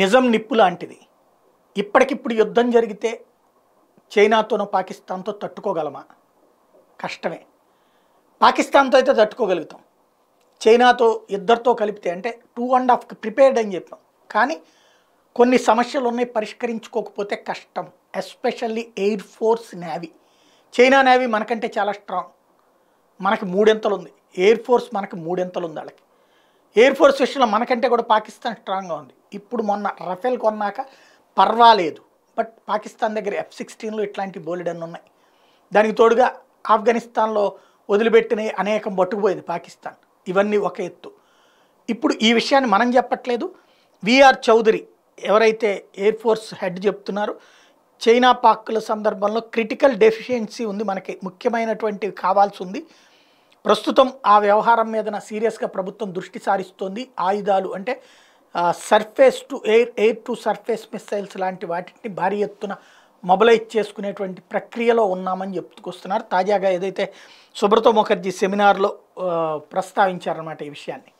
నిజం నిప్పు లాంటిది ఇప్పటికిప్పుడు యుద్ధం జరిగితే చైనాతోనో పాకిస్తాన్తో తట్టుకోగలమా కష్టమే పాకిస్తాన్తో అయితే తట్టుకోగలుగుతాం చైనాతో ఇద్దరితో కలిపితే అంటే టూ అండ్ హాఫ్ ప్రిపేర్డ్ అని చెప్పాం కానీ కొన్ని సమస్యలు ఉన్నాయి పరిష్కరించుకోకపోతే కష్టం especially air force navy China navy మనకంటే చాలా స్ట్రాంగ్ మనకి మూడెంతలు ఉంది ఎయిర్ ఫోర్స్ మనకి మూడెంతలు ఉంది వాళ్ళకి ఎయిర్ ఫోర్స్ విషయంలో మనకంటే కూడా పాకిస్తాన్ స్ట్రాంగ్గా ఉంది ఇప్పుడు మొన్న రఫేల్ కొన్నాక పర్వాలేదు బట్ పాకిస్తాన్ దగ్గర ఎఫ్ సిక్స్టీన్లు ఇట్లాంటి బోలెడన్ ఉన్నాయి దానికి తోడుగా ఆఫ్ఘనిస్తాన్లో వదిలిపెట్టిన అనేకం పట్టుకుపోయింది పాకిస్తాన్ ఇవన్నీ ఒక ఎత్తు ఇప్పుడు ఈ విషయాన్ని మనం చెప్పట్లేదు విఆర్ చౌదరి ఎవరైతే ఎయిర్ ఫోర్స్ హెడ్ చెప్తున్నారో చైనా పాక్ల సందర్భంలో క్రిటికల్ డెఫిషియన్సీ ఉంది మనకి ముఖ్యమైనటువంటి కావాల్సి ఉంది ప్రస్తుతం ఆ వ్యవహారం మీదన సీరియస్గా ప్రభుత్వం దృష్టి సారిస్తోంది ఆయుధాలు అంటే surface to air air to surface missiles లాంటి వాటిని భారీ ఎత్తున మొబలైజ్ చేసుకునేటువంటి ప్రక్రియలో ఉన్నామని చెప్పుకొస్తున్నారు తాజాగా ఏదైతే సుబ్రత ముఖర్జీ సెమినార్లో ప్రస్తావించారన్నమాట ఈ విషయాన్ని